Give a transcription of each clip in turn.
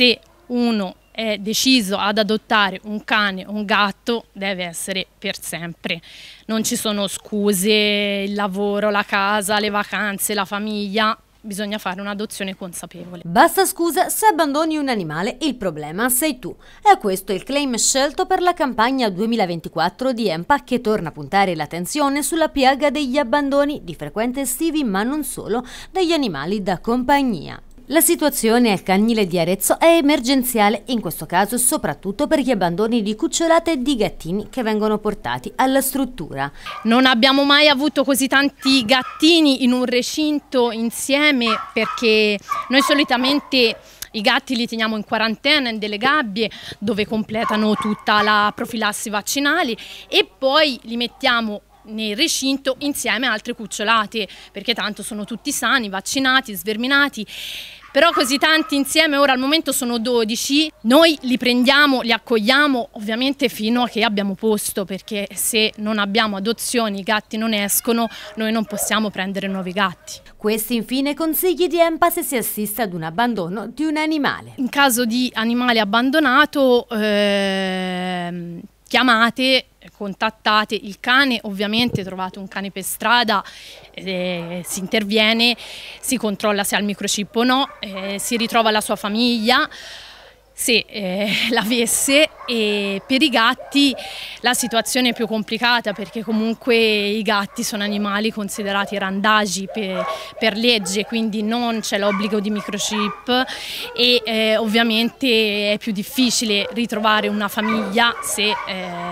se uno è deciso ad adottare un cane o un gatto deve essere per sempre. Non ci sono scuse, il lavoro, la casa, le vacanze, la famiglia, Bisogna fare un'adozione consapevole. Basta scusa se abbandoni un animale, il problema sei tu. E questo è il claim scelto per la campagna 2024 di EMPA che torna a puntare l'attenzione sulla piaga degli abbandoni, di frequente estivi ma non solo, degli animali da compagnia. La situazione al canile di Arezzo è emergenziale, in questo caso soprattutto per gli abbandoni di cucciolate e di gattini che vengono portati alla struttura. Non abbiamo mai avuto così tanti gattini in un recinto insieme perché noi solitamente i gatti li teniamo in quarantena in delle gabbie dove completano tutta la profilassi vaccinale e poi li mettiamo nel recinto insieme a altre cucciolate perché tanto sono tutti sani, vaccinati, sverminati però così tanti insieme ora al momento sono 12, noi li prendiamo, li accogliamo ovviamente fino a che abbiamo posto perché se non abbiamo adozioni i gatti non escono, noi non possiamo prendere nuovi gatti. Questi infine consigli di EMPA se si assiste ad un abbandono di un animale. In caso di animale abbandonato ehm, chiamate, contattate il cane, ovviamente trovate un cane per strada, eh, si interviene, si controlla se ha il microchip o no, eh, si ritrova la sua famiglia. Sì, eh, l'AVS e per i gatti la situazione è più complicata perché comunque i gatti sono animali considerati randagi per, per legge, quindi non c'è l'obbligo di microchip e eh, ovviamente è più difficile ritrovare una famiglia se... Eh,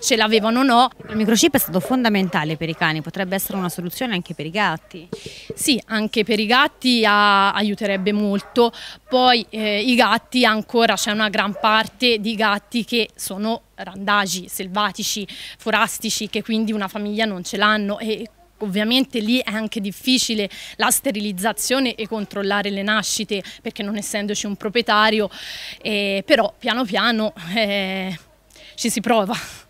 ce l'avevano o no. Il microchip è stato fondamentale per i cani, potrebbe essere una soluzione anche per i gatti. Sì, anche per i gatti a, aiuterebbe molto. Poi eh, i gatti ancora c'è una gran parte di gatti che sono randagi, selvatici, forastici, che quindi una famiglia non ce l'hanno e Ovviamente lì è anche difficile la sterilizzazione e controllare le nascite perché non essendoci un proprietario, eh, però piano piano eh, ci si prova.